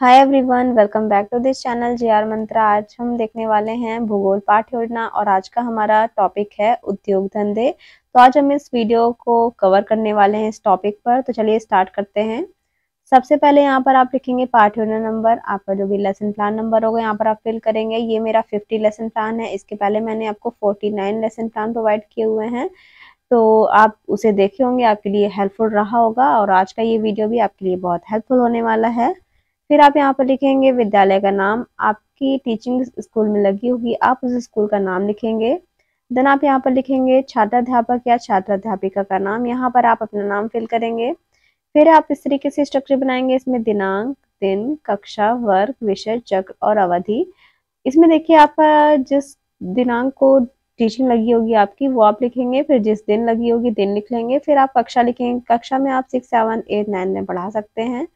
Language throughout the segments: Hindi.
hi everyone welcome back to this channel J R Mantra आज हम देखने वाले हैं भूगोल पाठ योजना और आज का हमारा टॉपिक है उद्योग धंधे तो आज हम इस वीडियो को कवर करने वाले हैं इस टॉपिक पर तो चलिए स्टार्ट करते हैं सबसे पहले यहाँ पर आप लिखेंगे पाठ योजना नंबर आपका जो भी लेसन प्लान नंबर होगा यहाँ पर आप फिल करेंगे ये मेरा फिफ्टी लेसन प्लान है इसके पहले मैंने आपको forty nine lesson plan provide किए हुए हैं तो आप उसे देखे होंगे आपके लिए हेल्पफुल रहा होगा और आज का ये वीडियो भी आपके लिए बहुत हेल्पफुल होने वाला है फिर आप यहाँ पर लिखेंगे विद्यालय का नाम आपकी टीचिंग स्कूल में लगी होगी आप उस स्कूल का नाम लिखेंगे देन आप यहाँ पर लिखेंगे छात्राध्यापक या छात्राध्यापिका का नाम यहाँ पर आप अपना नाम फिल करेंगे फिर आप इस तरीके से स्ट्रक्चर बनाएंगे इसमें दिनांक दिन कक्षा वर्ग विषय चक्र और अवधि इसमें देखिए आप जिस दिनांक को टीचिंग लगी होगी आपकी वो आप लिखेंगे फिर जिस दिन लगी होगी दिन लिख लेंगे फिर आप कक्षा लिखेंगे कक्षा में आप सिक्स सेवन एट नाइन में पढ़ा सकते हैं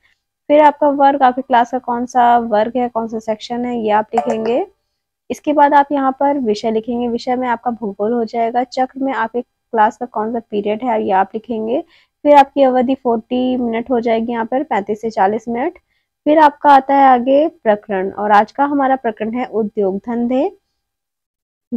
फिर आपका वर्ग आपके क्लास का कौन सा वर्ग है कौन सा सेक्शन है ये आप लिखेंगे इसके बाद आप यहाँ पर विषय लिखेंगे विषय में आपका भूगोल हो जाएगा चक्र में आपके क्लास का कौन सा पीरियड है ये आप लिखेंगे फिर आपकी अवधि फोर्टी मिनट हो जाएगी यहाँ पर पैंतीस से चालीस मिनट फिर आपका आता है आगे प्रकरण और आज का हमारा प्रकरण है उद्योग धंधे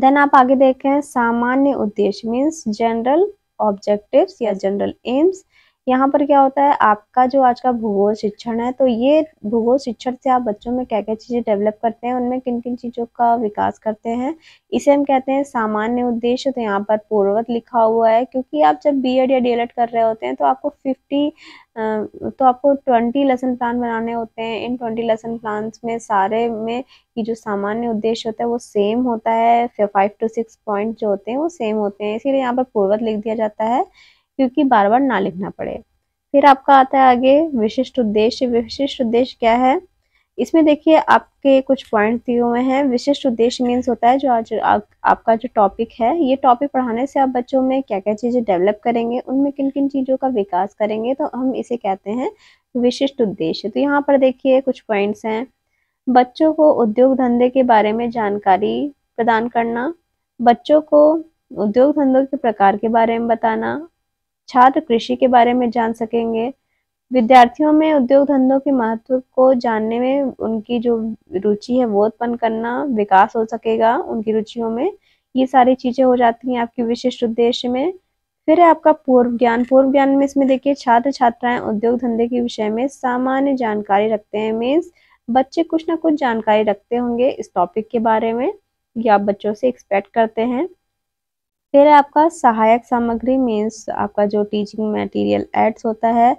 देन आप आगे देखें सामान्य उद्देश्य मीन्स जनरल ऑब्जेक्टिव्स या जनरल एम्स यहाँ पर क्या होता है आपका जो आज का भूगोल शिक्षण है तो ये भूगोल शिक्षण से आप बच्चों में क्या क्या चीज़ें डेवलप करते हैं उनमें किन किन चीज़ों का विकास करते हैं इसे हम कहते हैं सामान्य उद्देश्य तो यहाँ पर पूर्ववत लिखा हुआ है क्योंकि आप जब बी या डी कर रहे होते हैं तो आपको फिफ्टी तो आपको ट्वेंटी लेसन प्लान बनाने होते हैं इन ट्वेंटी लेसन प्लान में सारे में ये जो सामान्य उद्देश्य होता है वो सेम होता है फाइव टू सिक्स पॉइंट जो होते हैं वो सेम होते हैं इसीलिए यहाँ पर पूर्वत लिख दिया जाता है क्योंकि बार बार ना लिखना पड़े फिर आपका आता है आगे विशिष्ट उद्देश्य विशिष्ट उद्देश्य क्या है इसमें देखिए आपके कुछ पॉइंट दिए हुए हैं विशिष्ट उद्देश्य मीन्स होता है जो आज आ, आपका जो टॉपिक है ये टॉपिक पढ़ाने से आप बच्चों में क्या क्या चीज़ें डेवलप करेंगे उनमें किन किन चीज़ों का विकास करेंगे तो हम इसे कहते हैं विशिष्ट उद्देश्य तो यहाँ पर देखिए कुछ पॉइंट्स हैं बच्चों को उद्योग धंधे के बारे में जानकारी प्रदान करना बच्चों को उद्योग धंधों के प्रकार के बारे में बताना छात्र कृषि के बारे में जान सकेंगे विद्यार्थियों में उद्योग धंधों के महत्व को जानने में उनकी जो रुचि है वो उत्पन्न करना विकास हो सकेगा उनकी रुचियों में ये सारी चीजें हो जाती हैं आपके विशिष्ट उद्देश्य में फिर है आपका पूर्व ज्ञान पूर्व ज्ञान में इसमें देखिए छात्र छात्राएं उद्योग धंधे के विषय में सामान्य जानकारी रखते हैं मीन्स बच्चे कुछ ना कुछ जानकारी रखते होंगे इस टॉपिक के बारे में ये आप बच्चों से एक्सपेक्ट करते हैं फिर आपका सहायक सामग्री मीन्स आपका जो टीचिंग मटेरियल एड्स होता है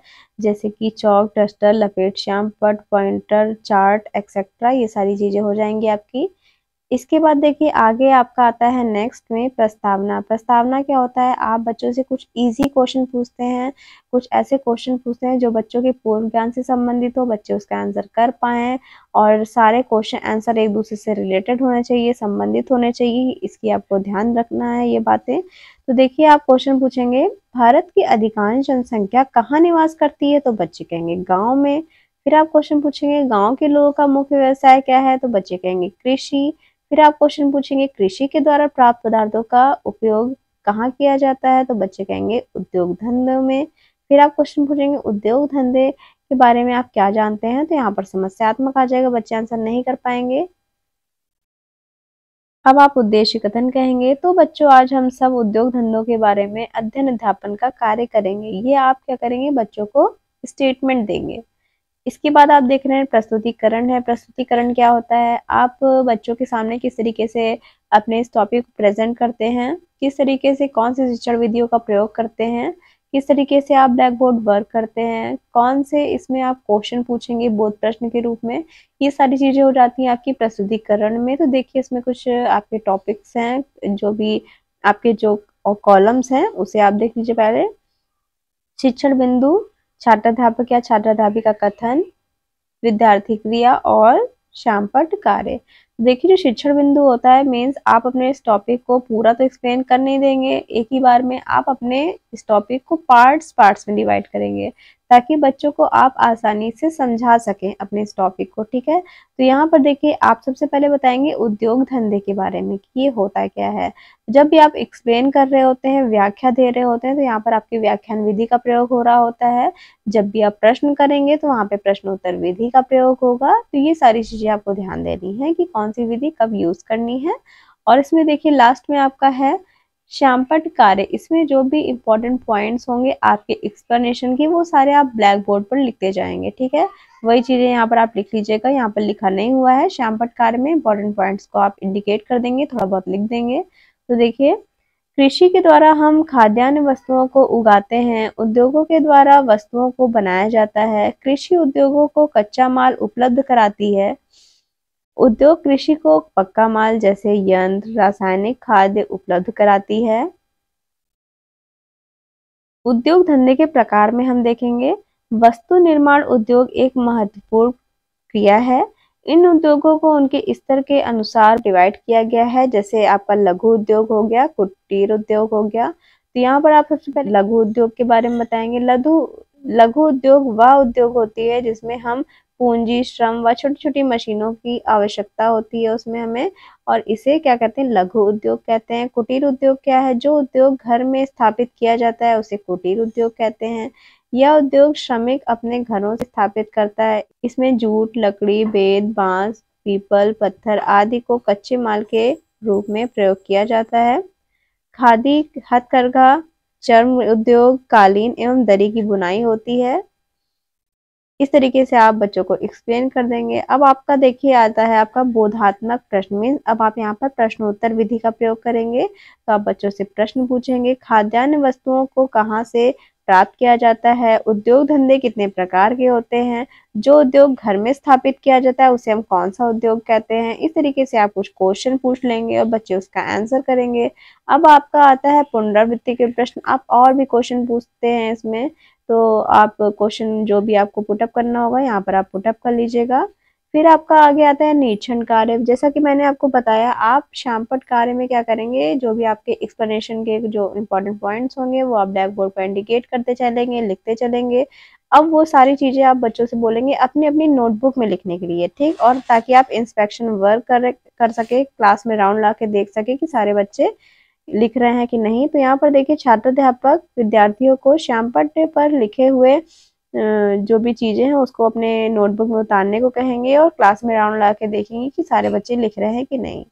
जैसे कि चौक डस्टर लपेट श्याम पट पॉइंटर चार्ट एक्सेट्रा ये सारी चीज़ें हो जाएंगी आपकी इसके बाद देखिए आगे आपका आता है नेक्स्ट में प्रस्तावना प्रस्तावना क्या होता है आप बच्चों से कुछ इजी क्वेश्चन पूछते हैं कुछ ऐसे क्वेश्चन पूछते हैं जो बच्चों के पूर्व ज्ञान से संबंधित हो बच्चे उसका आंसर कर पाए और सारे क्वेश्चन आंसर एक दूसरे से रिलेटेड होने चाहिए संबंधित होने चाहिए इसकी आपको ध्यान रखना है ये बातें तो देखिए आप क्वेश्चन पूछेंगे भारत की अधिकांश जनसंख्या कहाँ निवास करती है तो बच्चे कहेंगे गाँव में फिर आप क्वेश्चन पूछेंगे गाँव के लोगों का मुख्य व्यवसाय क्या है तो बच्चे कहेंगे कृषि फिर आप क्वेश्चन पूछेंगे कृषि के द्वारा प्राप्त पदार्थों का उपयोग कहाँ किया जाता है तो बच्चे कहेंगे उद्योग धंधों में फिर आप क्वेश्चन पूछेंगे उद्योग धंधे के बारे में आप क्या जानते हैं तो यहाँ पर समस्यात्मक आ जाएगा बच्चे आंसर नहीं कर पाएंगे अब आप उद्देश्य कथन कहेंगे तो बच्चों आज हम सब उद्योग धंधों के बारे में अध्ययन अध्यापन का कार्य करेंगे ये आप क्या करेंगे बच्चों को स्टेटमेंट देंगे इसके बाद आप देख रहे हैं प्रस्तुतिकरण है प्रस्तुतिकरण क्या होता है आप बच्चों के सामने किस तरीके से अपने इस टॉपिक को प्रेजेंट करते हैं किस तरीके से कौन से शिक्षण विधियों का प्रयोग करते हैं किस तरीके से आप ब्लैक बोर्ड वर्क करते हैं कौन से इसमें आप क्वेश्चन पूछेंगे बोध प्रश्न के रूप में ये सारी चीज़ें हो जाती हैं आपकी प्रस्तुतिकरण में तो देखिए इसमें कुछ आपके टॉपिक्स हैं जो भी आपके जो कॉलम्स हैं उसे आप देख लीजिए पहले शिक्षण बिंदु छात्राध्यापक या छात्राध्यापिका कथन विद्यार्थी क्रिया और श्यामपट कार्य देखिए जो शिक्षण बिंदु होता है मीन्स आप अपने इस टॉपिक को पूरा तो एक्सप्लेन कर नहीं देंगे एक ही बार में आप अपने इस टॉपिक को पार्ट्स पार्ट्स में डिवाइड करेंगे ताकि बच्चों को आप आसानी से समझा सकें अपने इस टॉपिक को ठीक है तो यहाँ पर देखिए आप सबसे पहले बताएंगे उद्योग धंधे के बारे में कि ये होता क्या है जब भी आप एक्सप्लेन कर रहे होते हैं व्याख्या दे रहे होते हैं तो यहाँ पर आपकी व्याख्यान विधि का प्रयोग हो रहा होता है जब भी आप प्रश्न करेंगे तो वहाँ पे प्रश्नोत्तर विधि का प्रयोग होगा तो ये सारी चीजें आपको ध्यान देनी है कि कौन सी विधि कब यूज करनी है और इसमें देखिए लास्ट में आपका है श्यामपट कार्य इसमें जो भी इम्पोर्टेंट पॉइंट्स होंगे आपके एक्सप्लेनेशन के वो सारे आप ब्लैक बोर्ड पर लिखते जाएंगे ठीक है वही चीज़ें यहाँ पर आप लिख लीजिएगा यहाँ पर लिखा नहीं हुआ है श्यामपट कार्य में इम्पोर्टेंट पॉइंट्स को आप इंडिकेट कर देंगे थोड़ा बहुत लिख देंगे तो देखिए कृषि के द्वारा हम खाद्यान्न वस्तुओं को उगाते हैं उद्योगों के द्वारा वस्तुओं को बनाया जाता है कृषि उद्योगों को कच्चा माल उपलब्ध कराती है उद्योग कृषि को पक्का माल जैसे यंत्र रासायनिक खाद्य उपलब्ध कराती है उद्योग धंधे के प्रकार में हम देखेंगे वस्तु निर्माण उद्योग एक महत्वपूर्ण क्रिया है इन उद्योगों को उनके स्तर के अनुसार डिवाइड किया गया है जैसे आपका लघु उद्योग हो गया कुटीर उद्योग हो गया तो यहाँ पर आप सबसे पहले लघु उद्योग के बारे में बताएंगे लघु लघु उद्योग वह उद्योग होती है जिसमें हम पूंजी श्रम व छोटी छोटी मशीनों की आवश्यकता होती है उसमें हमें और इसे क्या कहते हैं लघु उद्योग कहते हैं कुटीर उद्योग क्या है जो उद्योग घर में स्थापित किया जाता है उसे कुटीर उद्योग कहते हैं यह उद्योग श्रमिक अपने घरों से स्थापित करता है इसमें जूट लकड़ी बेद बांस पीपल पत्थर आदि को कच्चे माल के रूप में प्रयोग किया जाता है खादी हथकरघा चर्म उद्योग कालीन एवं दरी की बुनाई होती है इस तरीके से आप बच्चों को एक्सप्लेन कर देंगे अब आपका देखिए आता है आपका बोधात्मक प्रश्न मीन अब आप यहाँ पर प्रश्नोत्तर विधि का प्रयोग करेंगे तो आप बच्चों से प्रश्न पूछेंगे खाद्यान्न वस्तुओं को कहाँ से प्राप्त किया जाता है उद्योग धंधे कितने प्रकार के होते हैं जो उद्योग घर में स्थापित किया जाता है उसे हम कौन सा उद्योग कहते हैं इस तरीके से आप कुछ क्वेश्चन पूछ लेंगे और बच्चे उसका आंसर करेंगे अब आपका आता है पुनरावृत्ति के प्रश्न आप और भी क्वेश्चन पूछते हैं इसमें तो आप क्वेश्चन जो भी आपको पुटअप करना होगा यहाँ पर आप पुटअप कर लीजिएगा फिर आपका आगे आता है निरीक्षण कार्य जैसा कि मैंने आपको बताया आप शामपट कार्य में क्या करेंगे जो भी आपके एक्सप्लेनेशन के जो इम्पोर्टेंट पॉइंट्स होंगे वो आप ब्लैक बोर्ड पर इंडिकेट करते चलेंगे लिखते चलेंगे अब वो सारी चीज़ें आप बच्चों से बोलेंगे अपनी अपनी नोटबुक में लिखने के लिए ठीक और ताकि आप इंस्पेक्शन वर्क कर कर सके क्लास में राउंड ला के देख सके कि सारे बच्चे लिख रहे हैं कि नहीं तो यहाँ पर देखिए छात्र अध्यापक विद्यार्थियों को श्याम पट्ट पर लिखे हुए जो भी चीज़ें हैं उसको अपने नोटबुक में उतारने को कहेंगे और क्लास में राउंड ला के देखेंगे कि सारे बच्चे लिख रहे हैं कि नहीं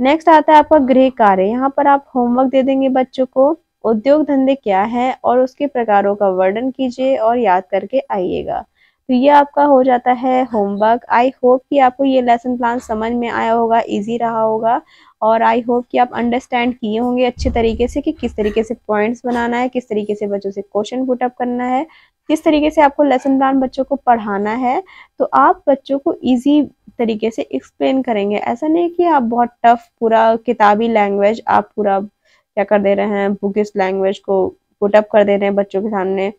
नेक्स्ट आता है आपका गृह कार्य यहाँ पर आप होमवर्क दे देंगे बच्चों को उद्योग धंधे क्या है और उसके प्रकारों का वर्णन कीजिए और याद करके आइएगा तो ये आपका हो जाता है होमवर्क आई होप कि आपको ये लेसन प्लान समझ में आया होगा इजी रहा होगा और आई होप कि आप अंडरस्टैंड किए होंगे अच्छे तरीके से कि किस तरीके से पॉइंट्स बनाना है किस तरीके से बच्चों से क्वेश्चन पुटअप करना है किस तरीके से आपको लेसन प्लान बच्चों को पढ़ाना है तो आप बच्चों को इजी तरीके से एक्सप्लेन करेंगे ऐसा नहीं कि आप बहुत टफ पूरा किताबी लैंग्वेज आप पूरा क्या कर दे रहे हैं बुकिस लैंग्वेज को पुटअप कर दे रहे हैं बच्चों के सामने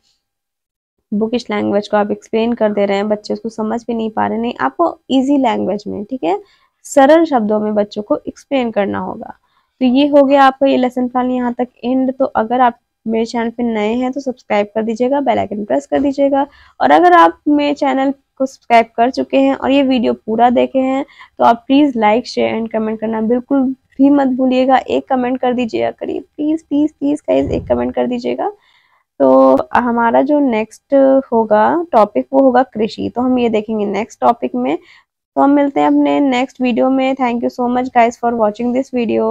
बुकिश लैंग्वेज को आप एक्सप्लेन कर दे रहे हैं बच्चे उसको समझ भी नहीं पा रहे नहीं आपको इजी लैंग्वेज में ठीक है सरल शब्दों में बच्चों को एक्सप्लेन करना होगा तो ये हो गया आपका ये लेसन प्लान यहाँ तक एंड तो अगर आप मेरे चैनल पे नए हैं तो सब्सक्राइब कर दीजिएगा बेल आइकन प्रेस कर दीजिएगा और अगर आप मेरे चैनल को सब्सक्राइब कर चुके हैं और ये वीडियो पूरा देखे हैं तो आप please like share and comment करना बिल्कुल भी मत भूलिएगा एक कमेंट कर दीजिएगा करिए प्लीज़ प्लीज़ प्लीज़ का एक कमेंट कर दीजिएगा तो हमारा जो नेक्स्ट होगा टॉपिक वो होगा कृषि तो हम ये देखेंगे नेक्स्ट टॉपिक में तो हम मिलते हैं अपने नेक्स्ट वीडियो में thank you so much guys for watching this video